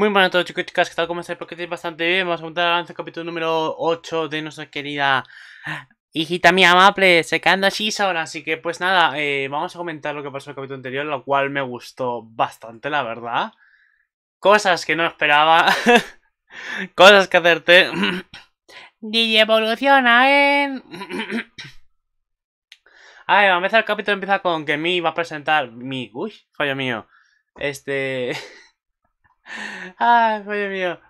Muy buenas a todos chicos y chicas, ¿qué tal? ¿Cómo estáis? porque estáis bastante bien. Vamos a contar avance capítulo número 8 de nuestra querida hijita mía amable, secando así ahora. Así que pues nada, eh, vamos a comentar lo que pasó en el capítulo anterior, lo cual me gustó bastante, la verdad. Cosas que no esperaba. Cosas que hacerte... DJ evoluciona en... a ver, a empezar el capítulo empieza con que Mi va a presentar... Mi... Uy, fallo mío. Este... ¡Ay, coño mío.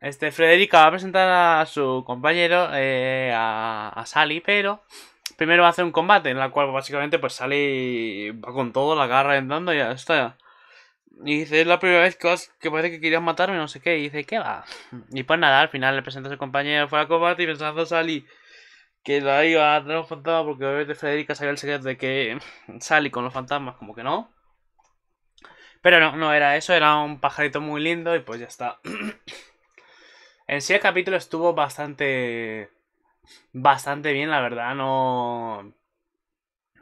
Este, Frederica va a presentar a su compañero, eh, a, a, Sally, pero primero va a hacer un combate en el cual básicamente pues Sally va con todo, la agarra entrando y ya está. Y dice, es la primera vez que, que parece que querías matarme, no sé qué. Y dice, ¿qué va? Y pues nada, al final le presenta a su compañero, fue al combate y pensando a Sally que la iba a tener un fantasma porque obviamente Frederica sabía el secreto de que Sally con los fantasmas como que no. Pero no, no era eso, era un pajarito muy lindo y pues ya está. en sí el capítulo estuvo bastante... Bastante bien, la verdad, no...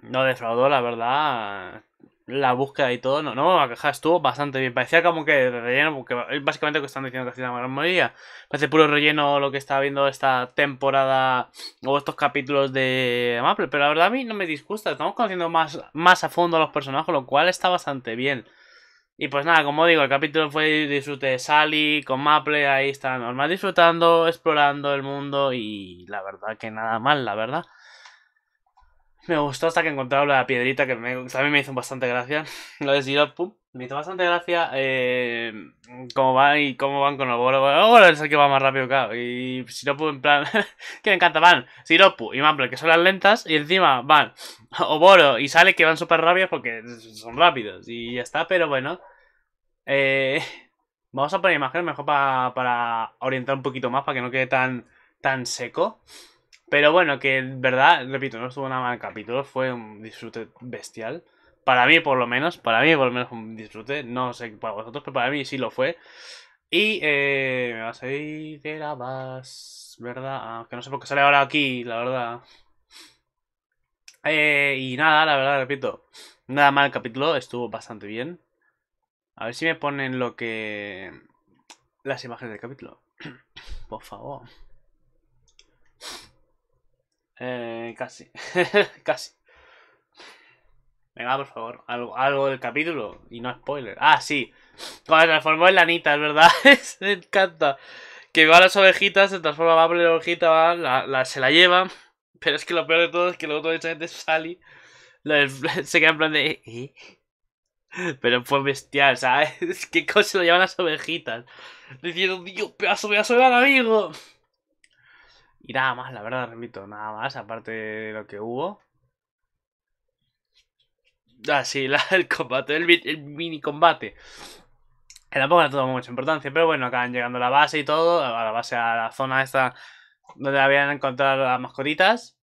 No defraudó, la verdad. La búsqueda y todo, no, no, la caja estuvo bastante bien. Parecía como que relleno, porque básicamente lo que están diciendo casi la mayoría. Parece puro relleno lo que está viendo esta temporada o estos capítulos de Maple, pero la verdad a mí no me disgusta. Estamos conociendo más, más a fondo a los personajes, lo cual está bastante bien. Y pues nada, como digo, el capítulo fue disfrute de Sally, con Maple, ahí está normal disfrutando, explorando el mundo y la verdad que nada mal, la verdad. Me gustó hasta que encontraba la piedrita que me, también me hizo bastante gracia. Lo de Siropu, me hizo bastante gracia eh, cómo va y cómo van con Oboro, Oboro es el que va más rápido, claro. Y Siropu en plan, que me encanta, van Siropu y Maple que son las lentas y encima van Oboro y Sale que van súper rápidos porque son rápidos y ya está, pero bueno. Eh, vamos a poner imagen mejor para, orientar un poquito más, para que no quede tan, tan seco. Pero bueno, que en verdad, repito, no estuvo nada mal el capítulo, fue un disfrute bestial. Para mí, por lo menos, para mí, por lo menos, un disfrute. No sé para vosotros, pero para mí sí lo fue. Y eh, me vas a ir de la base, ¿verdad? Ah, que no sé por qué sale ahora aquí, la verdad. Eh, y nada, la verdad, repito, nada mal el capítulo, estuvo bastante bien. A ver si me ponen lo que... Las imágenes del capítulo. Por favor. Eh, casi. casi. Venga, por favor. Algo, algo del capítulo. Y no spoiler. Ah, sí. Cuando se transformó en lanita, es verdad. me encanta. Que va a las ovejitas, se transforma, va a la ovejita, se la lleva. Pero es que lo peor de todo es que luego de esa gente sale. Se queda en plan de... Eh, eh, pero fue bestial, ¿sabes? ¿Qué cosa lo llevan las ovejitas? Diciendo, Dios, pedazo, pedazo de amigo. Y nada más, la verdad, repito, nada más, aparte de lo que hubo. Ah, sí, el combate, el, mini combate. Que tampoco le tuvo mucha importancia, pero bueno, acaban llegando a la base y todo, a la base, a la zona esta donde habían encontrado las mascotitas.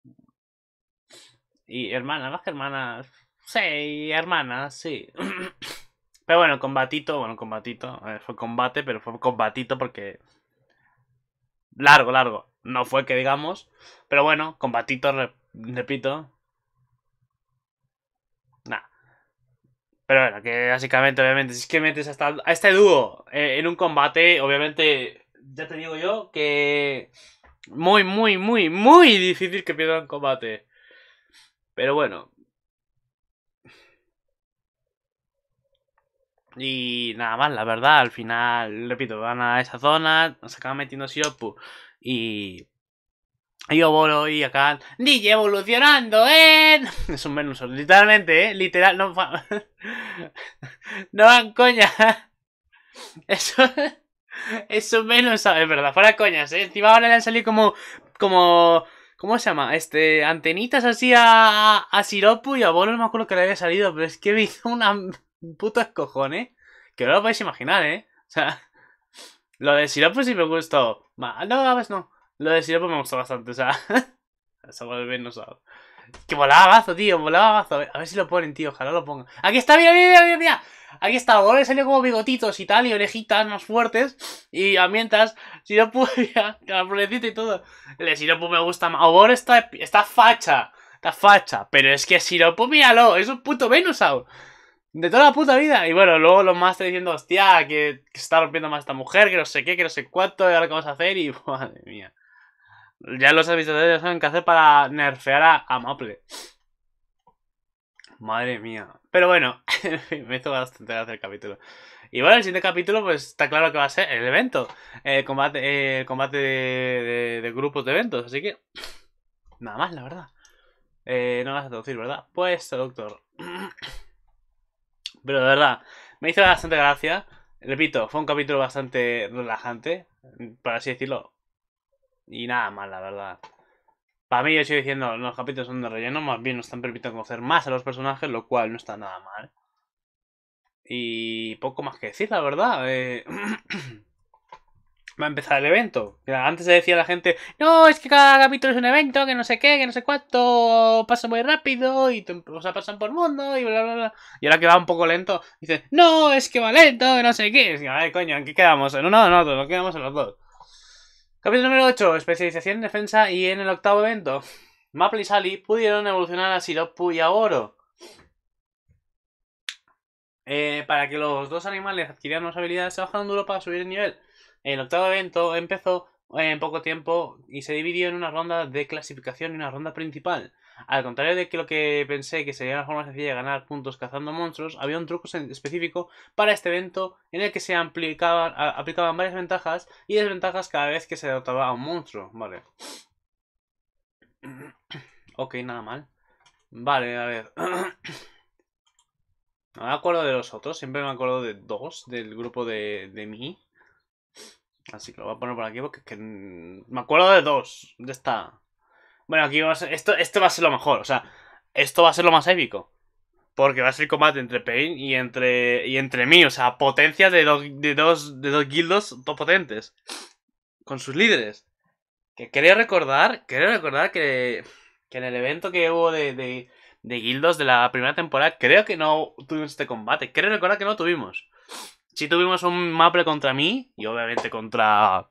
Y hermanas, más que hermanas, Sí, hermanas, sí. Pero bueno, combatito, bueno, combatito. Eh, fue combate, pero fue combatito porque. Largo, largo. No fue que digamos. Pero bueno, combatito, repito. Nah. Pero bueno, que básicamente, obviamente, si es que metes hasta a este dúo eh, en un combate, obviamente, ya te digo yo que. Muy, muy, muy, muy difícil que pierdan combate. Pero bueno, Y nada más, la verdad, al final, repito, van a esa zona, nos acaban metiendo Siropu y... Yo volo y acá... ¡Ni evolucionando, eh! Es un menú literalmente, eh. Literal, no... no van coña. Eso... Es un menú, Es verdad, fuera coñas, eh. Encima ahora le han salido como... Como... ¿Cómo se llama? Este... Antenitas así a... A Siropu y a Bolo no me acuerdo que le había salido, pero es que me hizo una escojón, cojones que no lo podéis imaginar, ¿eh? O sea, lo de Siropo sí me gustó. No, a ver, no. Lo de Siropo me gustó bastante, o sea. Eso algo no Venusaur. Que volaba bazo, tío, volaba bazo. A ver si lo ponen, tío, ojalá lo pongan. Aquí está, mira, mira, mira, mira. Aquí está, ahora le salió como bigotitos y tal, y orejitas más fuertes. Y ambientas, Siropo, ya, la florecita y todo. El de Siropo me gusta más. Obor está, está facha, está facha. Pero es que Siropo, míralo, es un puto Venusaur. De toda la puta vida. Y bueno, luego los más diciendo, hostia, que, está rompiendo más esta mujer, que no sé qué, que no sé cuánto, y ahora qué vamos a hacer. Y madre mía. Ya los avisadores ya saben qué hacer para nerfear a, Maple. Madre mía. Pero bueno, me hizo bastante hacer el capítulo. Y bueno, el siguiente capítulo, pues está claro que va a ser el evento. El combate, el combate de, grupos de eventos. Así que. Nada más, la verdad. Eh, no vas a traducir, ¿verdad? Pues, doctor. Pero de verdad, me hizo bastante gracia. Repito, fue un capítulo bastante relajante, por así decirlo. Y nada mal, la verdad. Para mí, yo estoy diciendo, los capítulos son de relleno, más bien nos están permitiendo conocer más a los personajes, lo cual no está nada mal. Y poco más que decir, la verdad. Eh, va a empezar el evento. Antes se decía la gente, no, es que cada capítulo es un evento, que no sé qué, que no sé cuánto, pasa muy rápido y pasan por mundo y bla, bla, bla. Y ahora que va un poco lento, Dice, no, es que va lento, que no sé qué. Y, a ver, coño, ¿en qué quedamos? En uno o en otro, Nos quedamos en los dos. Capítulo número 8, especialización en defensa y en el octavo evento. Maple y Sally pudieron evolucionar a Siropu y a Oro. Eh, para que los dos animales adquirieran nuevas habilidades, Se bajaron duro para subir el nivel. El octavo evento empezó eh, en poco tiempo y se dividió en una ronda de clasificación y una ronda principal. Al contrario de que lo que pensé que sería una forma sencilla de ganar puntos cazando monstruos, había un truco específico para este evento en el que se aplicaban, varias ventajas y desventajas cada vez que se derrotaba a un monstruo. Vale. Ok, nada mal. Vale, a ver. No me acuerdo de los otros, siempre me acuerdo de dos del grupo de, de mí. Así que lo voy a poner por aquí porque que me acuerdo de dos. De esta. Bueno, aquí va a esto, esto va a ser lo mejor. O sea, esto va a ser lo más épico. Porque va a ser combate entre Pain y entre, y entre mí. O sea, potencia de, de, dos, de dos guildos dos potentes. Con sus líderes. Que quería recordar, quería recordar que, que en el evento que hubo de, de, de guildos de la primera temporada, creo que no tuvimos este combate. Creo recordar que no tuvimos. Si tuvimos un Maple contra mí y obviamente contra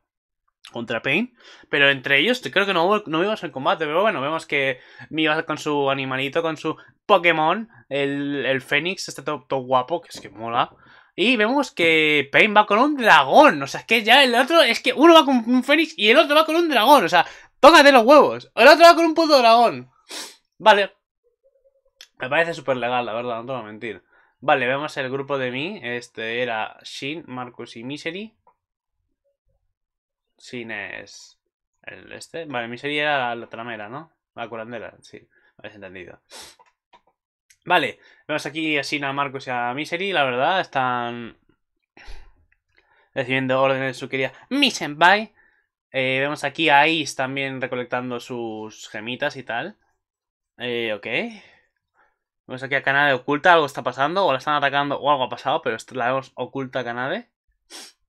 contra Pain, pero entre ellos creo que no, no vimos el combate, pero bueno, vemos que va con su animalito, con su Pokémon, el, el Fénix, está todo, guapo, que es que mola, y vemos que Pain va con un dragón. O sea, es que ya el otro. Es que uno va con un Fénix y el otro va con un dragón. O sea, tócate los huevos. El otro va con un puto dragón. Vale. Me parece súper legal, la verdad, no te voy a mentir. Vale, vemos el grupo de mí. Este era Shin, Marcus y Misery. Shin es el este. Vale, Misery era la tramera, ¿no? La curandera, sí. Habéis entendido. Vale, vemos aquí a Shin, a Marcus y a Misery. La verdad, están recibiendo órdenes de su querida Misenbai. Eh, vemos aquí a Ace también recolectando sus gemitas y tal. Eh, ok. Pues aquí a Canade oculta, algo está pasando, o la están atacando, o algo ha pasado, pero la vemos oculta a Canade.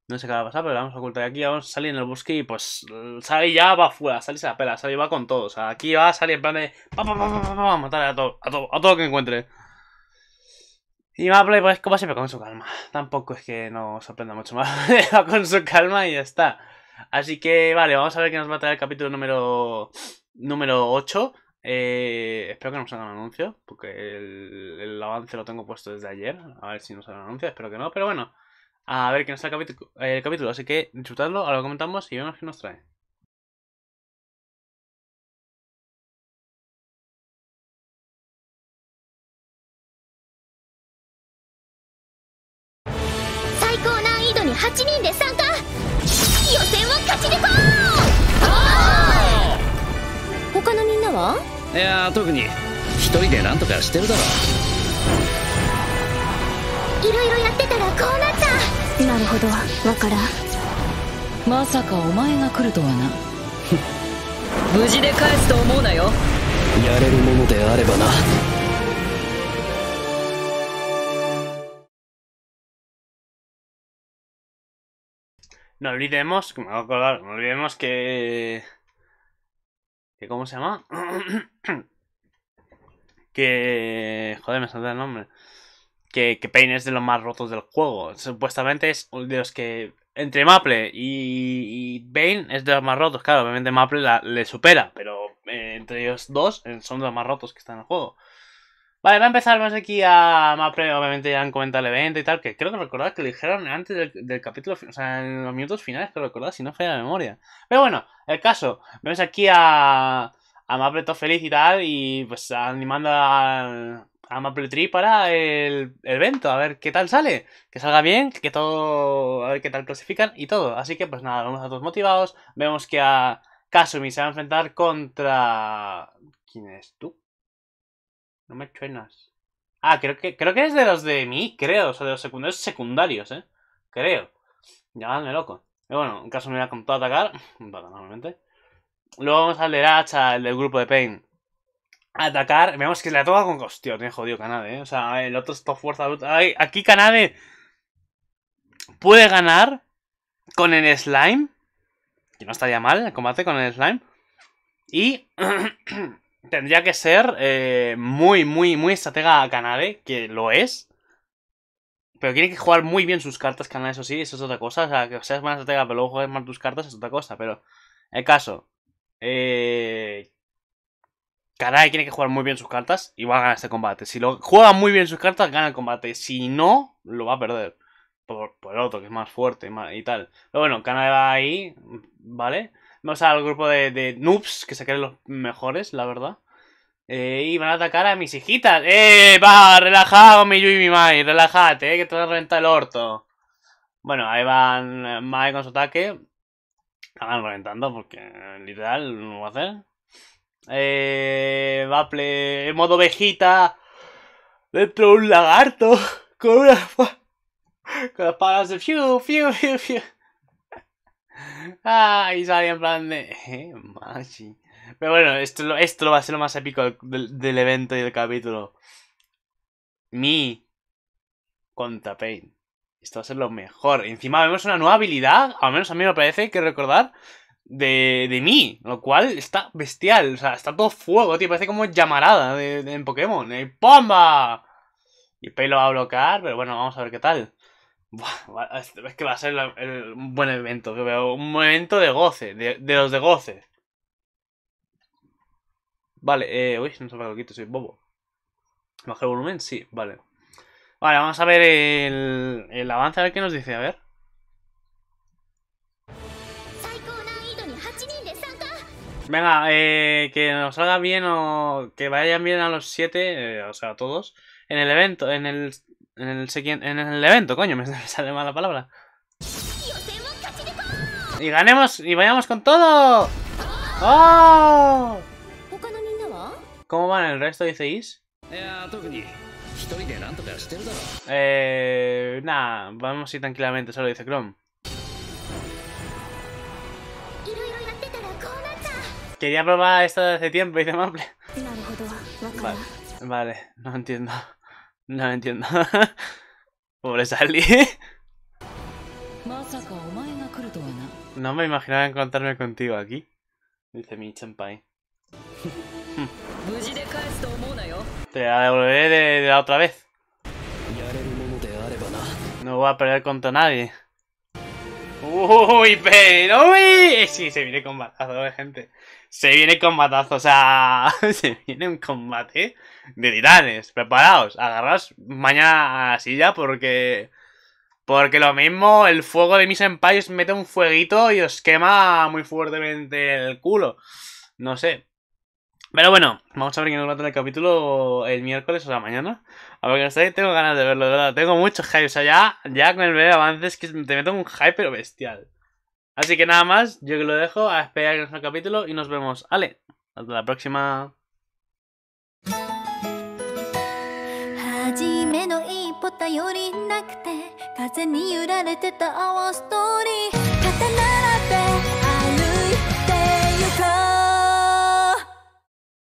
No sé qué va a pasar, pero la vamos a ocultar. aquí vamos a salir en el bosque y pues sabe ya va fuera, Sally se la pela, va con todos aquí va a salir en plan de... vamos a matar a todo, a todo, a todo lo que encuentre. Y Maple, pues como siempre, con su calma. Tampoco es que nos sorprenda mucho más. va con su calma y ya está. Así que, vale, vamos a ver qué nos va a traer el capítulo número, número 8. Eh, espero que no salga hagan anuncio, porque el, avance lo tengo puesto desde ayer. A ver si nos un anuncio, espero que no. Pero bueno, a ver qué nos el, capítulo. Así que disfrutadlo, ahora lo comentamos y vemos qué nos trae. ¡Oh! いや特に一人で何とかしてるだろいろいろやってたらこうなったなるほどわからんまさかお前が来るとはな 無事で返すと思うなよやれるものであればな No olvidemos, que me va acordar, no olvidemos que cómo se llama que joder me salta el nombre que, que es de los más rotos del juego supuestamente es de los que entre Maple y, Payne es de los más rotos claro obviamente Maple le supera pero eh, entre ellos dos eh, son de los más rotos que están en el juego Vale, va a empezar más aquí a Maple obviamente ya han comentado el evento y tal, que creo que recordaba que lo dijeron antes del, del, capítulo, o sea, en los minutos finales, que recordar si no falla la memoria. Pero bueno, el caso, vemos aquí a, a Mapre todo feliz y tal, y pues animando a, a Maple Tree para el, el, evento, a ver qué tal sale, que salga bien, que todo, a ver qué tal clasifican y todo. Así que pues nada, vamos a todos motivados, vemos que a Kasumi se va a enfrentar contra... ¿Quién es tú? No me truenas. Ah, creo que, creo que es de los de mí, creo. O sea, de los secundarios secundarios, ¿eh? Creo. me loco. Pero bueno, en caso me contar a atacar, Vale, normalmente. Luego vamos al de hacha, el del grupo de Pain. Atacar, veamos que la tocado con hostia, he jodido Canade, ¿eh? O sea, el otro está fuerza bruta. Ay, aquí Canade puede ganar con el slime. Que no estaría mal el combate con el slime. Y tendría que ser eh, muy, muy, muy estratega Kanade, que lo es. Pero tiene que jugar muy bien sus cartas Kanade, eso sí, eso es otra cosa. O sea, que seas buena estratega, pero luego juegues mal tus cartas es otra cosa. Pero el caso, eh, tiene que jugar muy bien sus cartas y va a ganar este combate. Si lo juega muy bien sus cartas, gana el combate. Si no, lo va a perder. Por, el otro, que es más fuerte y, tal. Pero bueno, Kanade va ahí, ¿vale? Vamos al grupo de, de noobs, que se creen los mejores, la verdad. Eh, y van a atacar a mis hijitas. ¡Eh! Va, relajado, mi Yui y mi Mai. Relájate, eh, que te vas a reventar el orto. Bueno, ahí van eh, Mai con su ataque. van reventando porque eh, literal no lo va a hacer. Eh, va play, en modo vejita. Dentro de un lagarto. Con una. Con las palas de fiu, fiu, fiu, fiu. Ah, y en plan de... Eh, Pero bueno, esto, esto va a ser lo más épico del, evento y del capítulo. Mi contra Pain. Esto va a ser lo mejor. Encima vemos una nueva habilidad, al menos a mí me parece, que recordar de, de mí, lo cual está bestial. O sea, está todo fuego, tío. Parece como llamarada de, en Pokémon. ¡Y eh, ¡Pomba! Y Pain lo va a bloquear, pero bueno, vamos a ver qué tal es que va a ser el, un buen evento, Un evento de goce, de, los de goce. Vale, eh, uy, no se me lo soy bobo. ¿Maje volumen, sí, vale. Vale, vamos a ver el, avance, a ver qué nos dice, a ver. Venga, eh, que nos salga bien o que vayan bien a los siete, eh, o sea, a todos, en el evento, en el en el, en el evento, coño, me sale mala palabra. ¡Y ganemos! ¡Y vayamos con todo! ¡Oh! ¿Cómo van el resto, diceis? Eh... Nah, vamos a ir tranquilamente, solo dice Chrome. Quería probar esto desde tiempo, dice Maple. Vale, vale, no entiendo. No entiendo. Pobre Sally. No me imaginaba encontrarme contigo aquí. Dice mi champai. Te la devolveré de, la otra vez. No voy a perder contra nadie. Uy, pero uy. Eh, sí, se viene combatazo, eh, gente. Se viene combatazo, o sea, se viene un combate de titanes. Preparaos, agarraos mañana a la silla porque... Porque lo mismo, el fuego de mis empires mete un fueguito y os quema muy fuertemente el culo. No sé, pero bueno, vamos a ver qué nos tener el capítulo el miércoles, o la mañana. A ver qué nos Tengo ganas de verlo, de verdad. Tengo muchos hype. O sea, ya, ya con el avances avances que te meto un hype, pero bestial. Así que nada más, yo que lo dejo a esperar el nos capítulo y nos vemos. Ale, hasta la próxima.